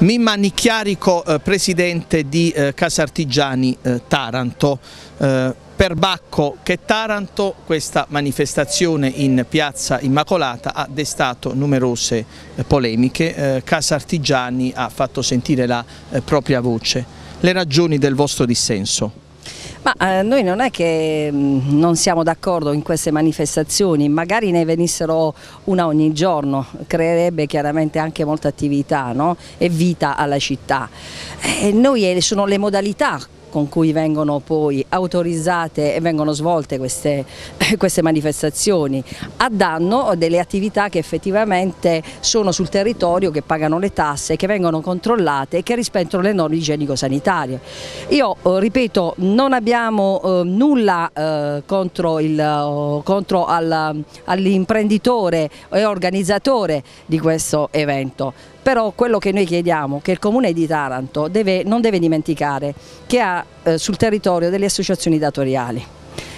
Mimma Nicchiarico, eh, presidente di eh, Artigiani eh, Taranto. Eh, per Bacco che Taranto questa manifestazione in piazza Immacolata ha destato numerose eh, polemiche. Eh, Casa Artigiani ha fatto sentire la propria voce. Le ragioni del vostro dissenso? Ma eh, noi non è che mh, mm, non siamo d'accordo in queste manifestazioni, magari ne venissero una ogni giorno, creerebbe chiaramente anche molta attività no? e vita alla città. E eh, noi eh, sono le modalità con cui vengono poi autorizzate e vengono svolte queste, queste manifestazioni a danno delle attività che effettivamente sono sul territorio, che pagano le tasse, che vengono controllate e che rispettano le norme igienico-sanitarie. Io eh, ripeto, non abbiamo eh, nulla eh, contro, il, eh, contro al, all'imprenditore e organizzatore di questo evento, però quello che noi chiediamo che il Comune di Taranto deve, non deve dimenticare che ha eh, sul territorio delle associazioni datoriali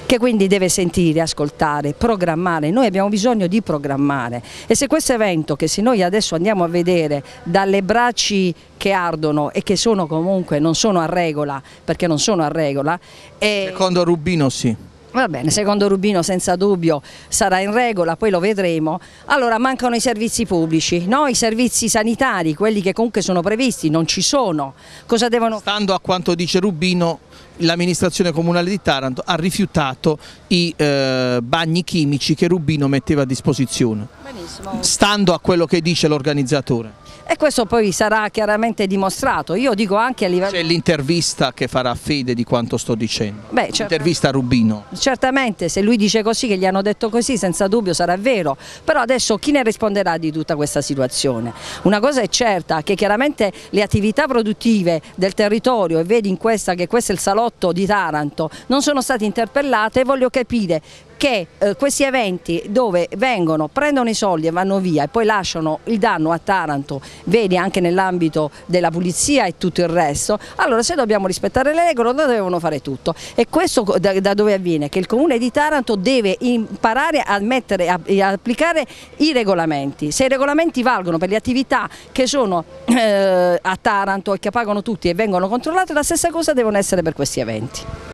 che quindi deve sentire, ascoltare, programmare, noi abbiamo bisogno di programmare e se questo evento che se noi adesso andiamo a vedere dalle bracci che ardono e che sono comunque non sono a regola, perché non sono a regola... È... Secondo Rubino sì. Va bene, secondo Rubino senza dubbio sarà in regola, poi lo vedremo. Allora mancano i servizi pubblici, no? i servizi sanitari, quelli che comunque sono previsti, non ci sono. Cosa devono... Stando a quanto dice Rubino l'amministrazione comunale di Taranto ha rifiutato i eh, bagni chimici che Rubino metteva a disposizione, Benissimo. stando a quello che dice l'organizzatore. E questo poi sarà chiaramente dimostrato, io dico anche a livello... C'è l'intervista che farà fede di quanto sto dicendo, certo. l'intervista a Rubino. Certamente, se lui dice così, che gli hanno detto così, senza dubbio sarà vero, però adesso chi ne risponderà di tutta questa situazione? Una cosa è certa, che chiaramente le attività produttive del territorio, e vedi in questa che questo è il salotto di Taranto non sono state interpellate e voglio capire che eh, questi eventi dove vengono, prendono i soldi e vanno via e poi lasciano il danno a Taranto, vedi anche nell'ambito della pulizia e tutto il resto, allora se dobbiamo rispettare le regole lo devono fare tutto e questo da, da dove avviene? Che il comune di Taranto deve imparare a, mettere, a, a applicare i regolamenti, se i regolamenti valgono per le attività che sono eh, a Taranto e che pagano tutti e vengono controllate, la stessa cosa devono essere per questi eventi.